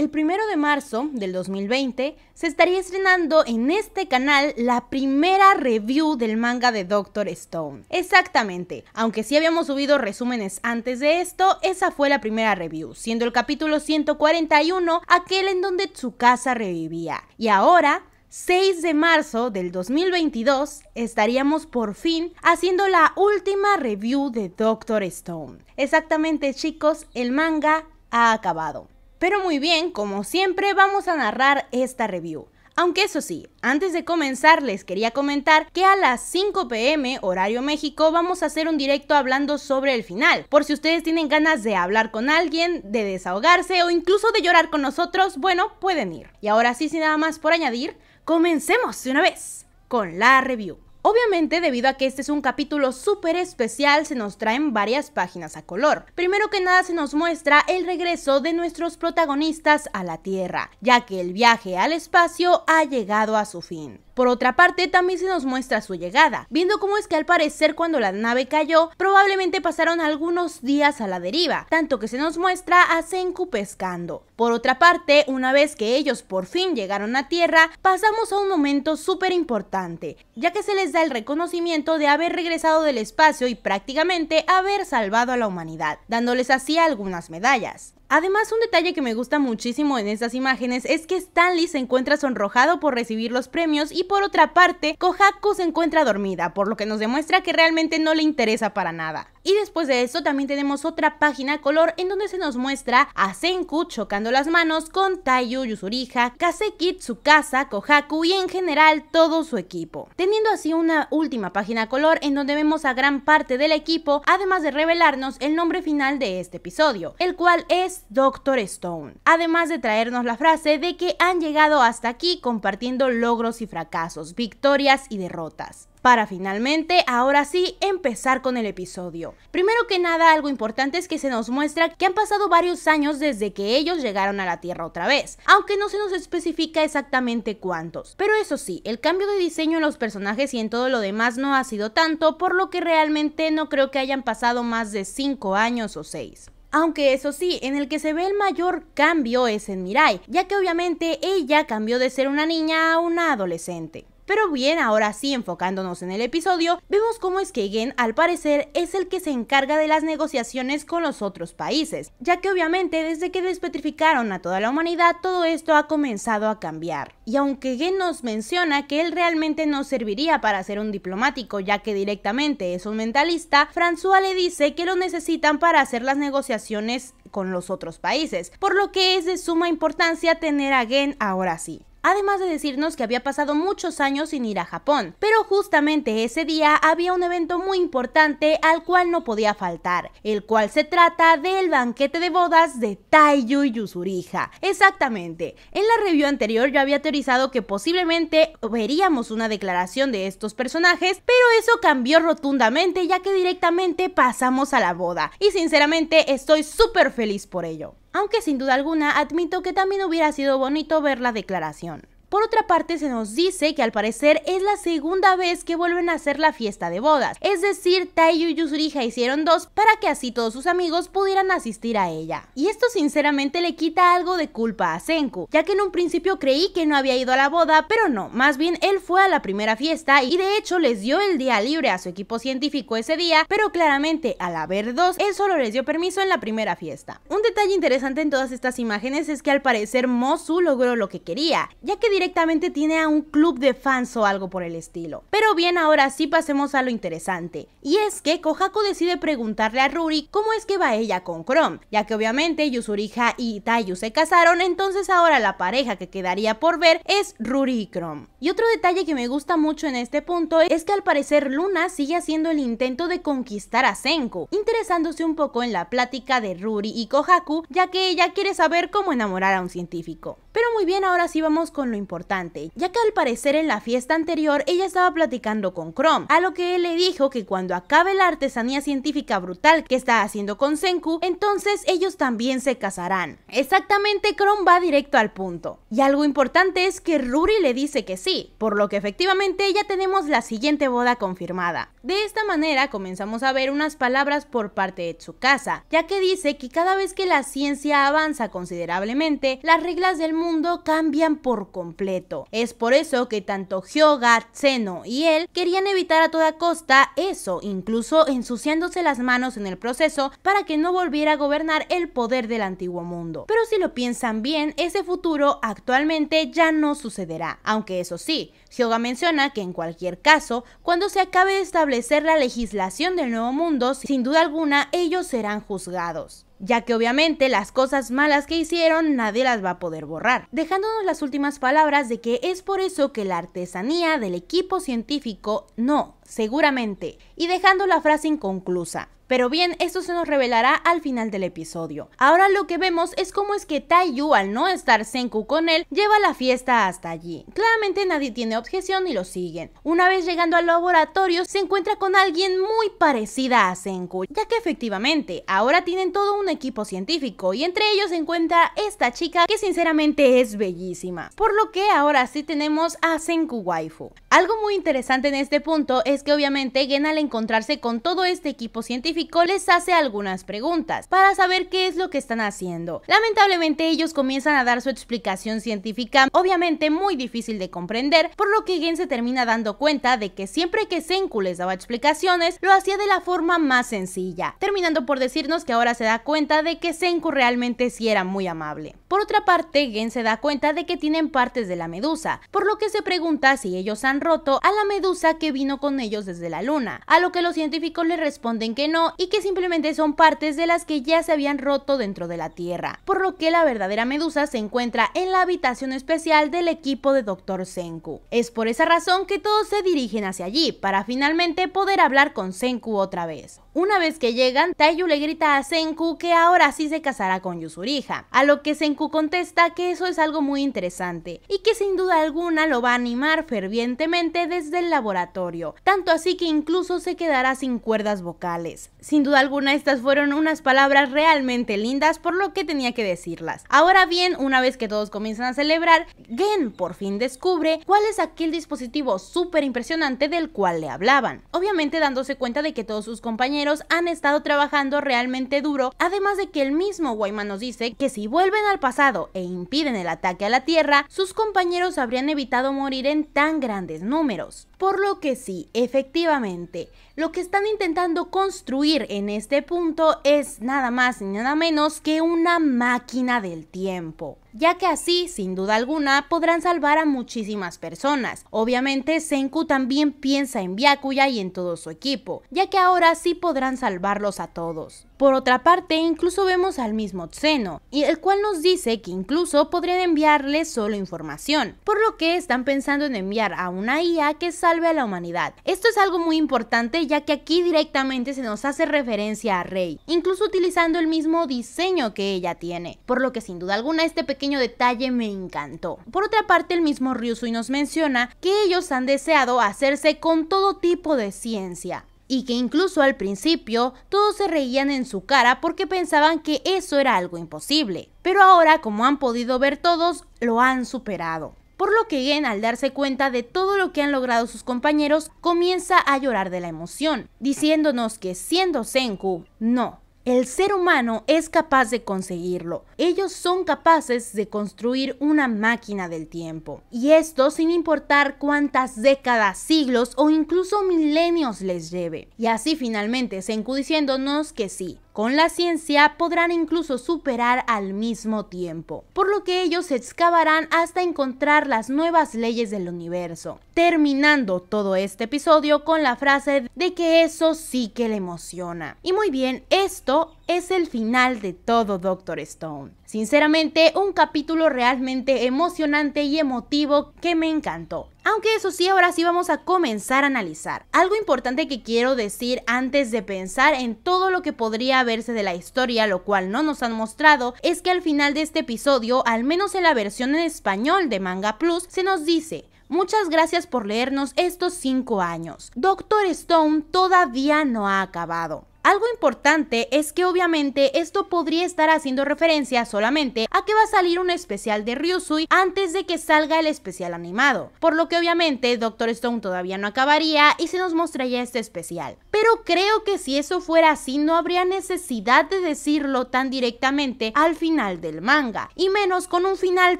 El primero de marzo del 2020 se estaría estrenando en este canal la primera review del manga de Doctor Stone. Exactamente, aunque sí habíamos subido resúmenes antes de esto, esa fue la primera review, siendo el capítulo 141 aquel en donde Tsukasa revivía. Y ahora 6 de marzo del 2022 estaríamos por fin haciendo la última review de Doctor Stone. Exactamente chicos, el manga ha acabado. Pero muy bien, como siempre, vamos a narrar esta review. Aunque eso sí, antes de comenzar les quería comentar que a las 5 pm horario México vamos a hacer un directo hablando sobre el final. Por si ustedes tienen ganas de hablar con alguien, de desahogarse o incluso de llorar con nosotros, bueno, pueden ir. Y ahora sí, sin nada más por añadir, comencemos de una vez con la review. Obviamente, debido a que este es un capítulo súper especial, se nos traen varias páginas a color. Primero que nada se nos muestra el regreso de nuestros protagonistas a la Tierra, ya que el viaje al espacio ha llegado a su fin. Por otra parte, también se nos muestra su llegada, viendo cómo es que al parecer cuando la nave cayó, probablemente pasaron algunos días a la deriva, tanto que se nos muestra a Senku pescando. Por otra parte, una vez que ellos por fin llegaron a Tierra, pasamos a un momento súper importante, ya que se les da el reconocimiento de haber regresado del espacio y prácticamente haber salvado a la humanidad, dándoles así algunas medallas. Además, un detalle que me gusta muchísimo en estas imágenes es que Stanley se encuentra sonrojado por recibir los premios y por otra parte, Kohaku se encuentra dormida, por lo que nos demuestra que realmente no le interesa para nada. Y después de eso también tenemos otra página color en donde se nos muestra a Senku chocando las manos con Taiyu Yusurija, Kaseki Tsukasa, Kohaku y en general todo su equipo. Teniendo así una última página color en donde vemos a gran parte del equipo, además de revelarnos el nombre final de este episodio, el cual es Doctor Stone. Además de traernos la frase de que han llegado hasta aquí compartiendo logros y fracasos, victorias y derrotas para finalmente, ahora sí, empezar con el episodio. Primero que nada, algo importante es que se nos muestra que han pasado varios años desde que ellos llegaron a la Tierra otra vez, aunque no se nos especifica exactamente cuántos. Pero eso sí, el cambio de diseño en los personajes y en todo lo demás no ha sido tanto, por lo que realmente no creo que hayan pasado más de 5 años o 6. Aunque eso sí, en el que se ve el mayor cambio es en Mirai, ya que obviamente ella cambió de ser una niña a una adolescente. Pero bien, ahora sí, enfocándonos en el episodio, vemos cómo es que Gen al parecer es el que se encarga de las negociaciones con los otros países, ya que obviamente desde que despetrificaron a toda la humanidad todo esto ha comenzado a cambiar. Y aunque Gen nos menciona que él realmente no serviría para ser un diplomático ya que directamente es un mentalista, François le dice que lo necesitan para hacer las negociaciones con los otros países, por lo que es de suma importancia tener a Gen ahora sí además de decirnos que había pasado muchos años sin ir a Japón, pero justamente ese día había un evento muy importante al cual no podía faltar, el cual se trata del banquete de bodas de y Yusurija. Exactamente, en la review anterior yo había teorizado que posiblemente veríamos una declaración de estos personajes, pero eso cambió rotundamente ya que directamente pasamos a la boda, y sinceramente estoy súper feliz por ello aunque sin duda alguna admito que también hubiera sido bonito ver la declaración. Por otra parte, se nos dice que al parecer es la segunda vez que vuelven a hacer la fiesta de bodas. Es decir, Taiyu y Yuzuriha hicieron dos para que así todos sus amigos pudieran asistir a ella. Y esto sinceramente le quita algo de culpa a Senku, ya que en un principio creí que no había ido a la boda, pero no, más bien él fue a la primera fiesta y de hecho les dio el día libre a su equipo científico ese día, pero claramente al haber dos, él solo les dio permiso en la primera fiesta. Un detalle interesante en todas estas imágenes es que al parecer Mosu logró lo que quería, ya que directamente tiene a un club de fans o algo por el estilo. Pero bien, ahora sí pasemos a lo interesante. Y es que Kohaku decide preguntarle a Ruri cómo es que va ella con Chrome, ya que obviamente Yusuriha y Tayu se casaron, entonces ahora la pareja que quedaría por ver es Ruri y Chrome. Y otro detalle que me gusta mucho en este punto es que al parecer Luna sigue haciendo el intento de conquistar a Senku, interesándose un poco en la plática de Ruri y Kohaku, ya que ella quiere saber cómo enamorar a un científico. Pero muy bien, ahora sí vamos con lo importante, ya que al parecer en la fiesta anterior ella estaba platicando con Chrome, a lo que él le dijo que cuando acabe la artesanía científica brutal que está haciendo con Senku, entonces ellos también se casarán. Exactamente, Chrome va directo al punto. Y algo importante es que Ruri le dice que sí, por lo que efectivamente ya tenemos la siguiente boda confirmada. De esta manera comenzamos a ver unas palabras por parte de Tsukasa, ya que dice que cada vez que la ciencia avanza considerablemente, las reglas del mundo cambian por completo. Es por eso que tanto Hyoga, Zeno y él querían evitar a toda costa eso, incluso ensuciándose las manos en el proceso para que no volviera a gobernar el poder del antiguo mundo. Pero si lo piensan bien, ese futuro actualmente ya no sucederá. Aunque eso sí, Hyoga menciona que en cualquier caso, cuando se acabe de establecer la legislación del nuevo mundo, sin duda alguna ellos serán juzgados ya que obviamente las cosas malas que hicieron nadie las va a poder borrar. Dejándonos las últimas palabras de que es por eso que la artesanía del equipo científico no, seguramente, y dejando la frase inconclusa. Pero bien, esto se nos revelará al final del episodio. Ahora lo que vemos es cómo es que Taiyu, al no estar Senku con él, lleva la fiesta hasta allí. Claramente nadie tiene objeción y lo siguen. Una vez llegando al laboratorio, se encuentra con alguien muy parecida a Senku, ya que efectivamente, ahora tienen todo un equipo científico y entre ellos se encuentra esta chica que sinceramente es bellísima. Por lo que ahora sí tenemos a Senku Waifu. Algo muy interesante en este punto es que obviamente Gen al encontrarse con todo este equipo científico les hace algunas preguntas para saber qué es lo que están haciendo. Lamentablemente ellos comienzan a dar su explicación científica, obviamente muy difícil de comprender, por lo que Gen se termina dando cuenta de que siempre que Senku les daba explicaciones, lo hacía de la forma más sencilla, terminando por decirnos que ahora se da cuenta de que Senku realmente sí era muy amable. Por otra parte, Gen se da cuenta de que tienen partes de la medusa, por lo que se pregunta si ellos han roto a la medusa que vino con ellos desde la luna, a lo que los científicos le responden que no y que simplemente son partes de las que ya se habían roto dentro de la Tierra, por lo que la verdadera medusa se encuentra en la habitación especial del equipo de Dr. Senku. Es por esa razón que todos se dirigen hacia allí, para finalmente poder hablar con Senku otra vez. Una vez que llegan, Taiyu le grita a Senku que ahora sí se casará con Yusurija, a lo que Senku contesta que eso es algo muy interesante y que sin duda alguna lo va a animar fervientemente desde el laboratorio, tanto así que incluso se quedará sin cuerdas vocales. Sin duda alguna estas fueron unas palabras realmente lindas por lo que tenía que decirlas. Ahora bien, una vez que todos comienzan a celebrar, Gen por fin descubre cuál es aquel dispositivo súper impresionante del cual le hablaban. Obviamente dándose cuenta de que todos sus compañeros han estado trabajando realmente duro, además de que el mismo Wayman nos dice que si vuelven al pasado e impiden el ataque a la Tierra, sus compañeros habrían evitado morir en tan grandes números. Por lo que sí, efectivamente, lo que están intentando construir en este punto es nada más ni nada menos que una máquina del tiempo ya que así, sin duda alguna, podrán salvar a muchísimas personas. Obviamente, Senku también piensa en Byakuya y en todo su equipo, ya que ahora sí podrán salvarlos a todos. Por otra parte, incluso vemos al mismo Tseno, y el cual nos dice que incluso podrían enviarle solo información, por lo que están pensando en enviar a una IA que salve a la humanidad. Esto es algo muy importante ya que aquí directamente se nos hace referencia a Rey, incluso utilizando el mismo diseño que ella tiene, por lo que sin duda alguna este pequeño pequeño detalle me encantó. Por otra parte, el mismo Ryusui nos menciona que ellos han deseado hacerse con todo tipo de ciencia, y que incluso al principio todos se reían en su cara porque pensaban que eso era algo imposible. Pero ahora, como han podido ver todos, lo han superado. Por lo que Gen, al darse cuenta de todo lo que han logrado sus compañeros, comienza a llorar de la emoción, diciéndonos que siendo Senku, no, el ser humano es capaz de conseguirlo. Ellos son capaces de construir una máquina del tiempo. Y esto sin importar cuántas décadas, siglos o incluso milenios les lleve. Y así finalmente encudiciéndonos que sí, con la ciencia podrán incluso superar al mismo tiempo, por lo que ellos excavarán hasta encontrar las nuevas leyes del universo, terminando todo este episodio con la frase de que eso sí que le emociona. Y muy bien, esto es el final de todo Doctor Stone. Sinceramente, un capítulo realmente emocionante y emotivo que me encantó. Aunque eso sí, ahora sí vamos a comenzar a analizar. Algo importante que quiero decir antes de pensar en todo lo que podría verse de la historia, lo cual no nos han mostrado, es que al final de este episodio, al menos en la versión en español de Manga Plus, se nos dice, Muchas gracias por leernos estos 5 años. Doctor Stone todavía no ha acabado. Algo importante es que obviamente esto podría estar haciendo referencia solamente a que va a salir un especial de Ryusui antes de que salga el especial animado, por lo que obviamente Doctor Stone todavía no acabaría y se nos mostraría este especial. Pero creo que si eso fuera así no habría necesidad de decirlo tan directamente al final del manga, y menos con un final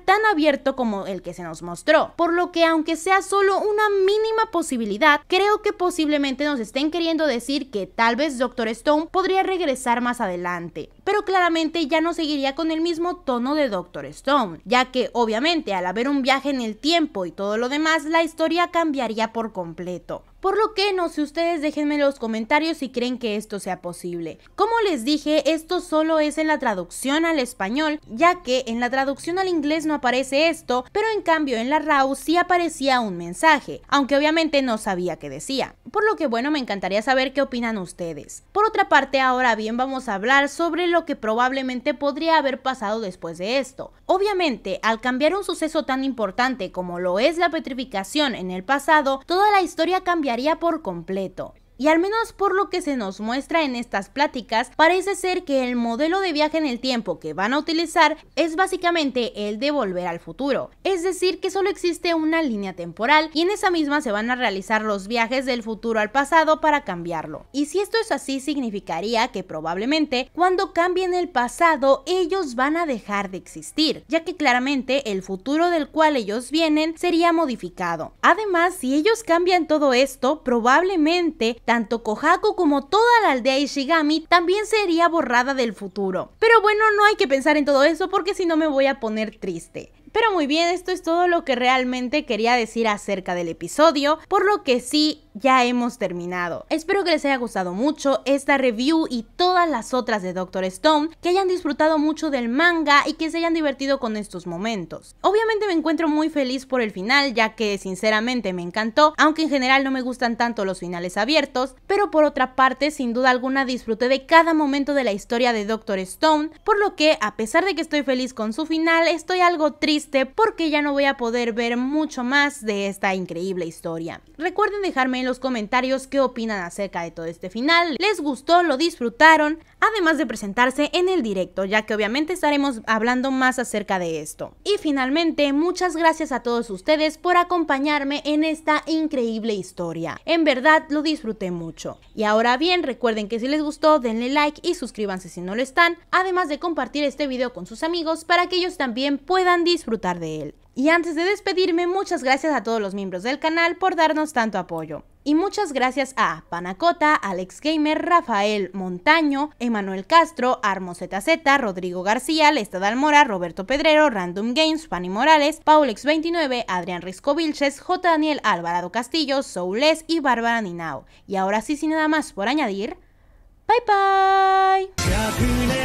tan abierto como el que se nos mostró, por lo que aunque sea solo una mínima posibilidad, creo que posiblemente nos estén queriendo decir que tal vez Doctor Stone podría regresar más adelante, pero claramente ya no seguiría con el mismo tono de Doctor Stone, ya que obviamente al haber un viaje en el tiempo y todo lo demás, la historia cambiaría por completo. Por lo que no sé ustedes, déjenme en los comentarios si creen que esto sea posible. Como les dije, esto solo es en la traducción al español, ya que en la traducción al inglés no aparece esto, pero en cambio en la RAW sí aparecía un mensaje, aunque obviamente no sabía qué decía. Por lo que bueno, me encantaría saber qué opinan ustedes. Por otra parte, ahora bien vamos a hablar sobre lo que probablemente podría haber pasado después de esto. Obviamente, al cambiar un suceso tan importante como lo es la petrificación en el pasado, toda la historia cambia haría por completo. Y al menos por lo que se nos muestra en estas pláticas, parece ser que el modelo de viaje en el tiempo que van a utilizar es básicamente el de volver al futuro. Es decir, que solo existe una línea temporal y en esa misma se van a realizar los viajes del futuro al pasado para cambiarlo. Y si esto es así, significaría que probablemente cuando cambien el pasado, ellos van a dejar de existir, ya que claramente el futuro del cual ellos vienen sería modificado. Además, si ellos cambian todo esto, probablemente tanto Kohaku como toda la aldea Ishigami también sería borrada del futuro. Pero bueno, no hay que pensar en todo eso porque si no me voy a poner triste. Pero muy bien, esto es todo lo que realmente quería decir acerca del episodio, por lo que sí, ya hemos terminado. Espero que les haya gustado mucho esta review y todas las otras de Doctor Stone, que hayan disfrutado mucho del manga y que se hayan divertido con estos momentos. Obviamente me encuentro muy feliz por el final, ya que sinceramente me encantó, aunque en general no me gustan tanto los finales abiertos, pero por otra parte, sin duda alguna disfruté de cada momento de la historia de Doctor Stone, por lo que a pesar de que estoy feliz con su final, estoy algo triste porque ya no voy a poder ver mucho más de esta increíble historia. Recuerden dejarme en los comentarios qué opinan acerca de todo este final, les gustó, lo disfrutaron, además de presentarse en el directo, ya que obviamente estaremos hablando más acerca de esto. Y finalmente, muchas gracias a todos ustedes por acompañarme en esta increíble historia. En verdad lo disfruté mucho. Y ahora bien, recuerden que si les gustó, denle like y suscríbanse si no lo están, además de compartir este video con sus amigos para que ellos también puedan disfrutar de él. Y antes de despedirme, muchas gracias a todos los miembros del canal por darnos tanto apoyo. Y muchas gracias a Panacota, Alex Gamer, Rafael Montaño, Emanuel Castro, Armo ZZ, Rodrigo García, Lesta Dalmora, Roberto Pedrero, Random Games, Fanny Morales, Paulex29, Adrián Risco Vilches, J. Daniel Alvarado Castillo, Soules y Bárbara Ninao. Y ahora sí, sin nada más por añadir, bye bye.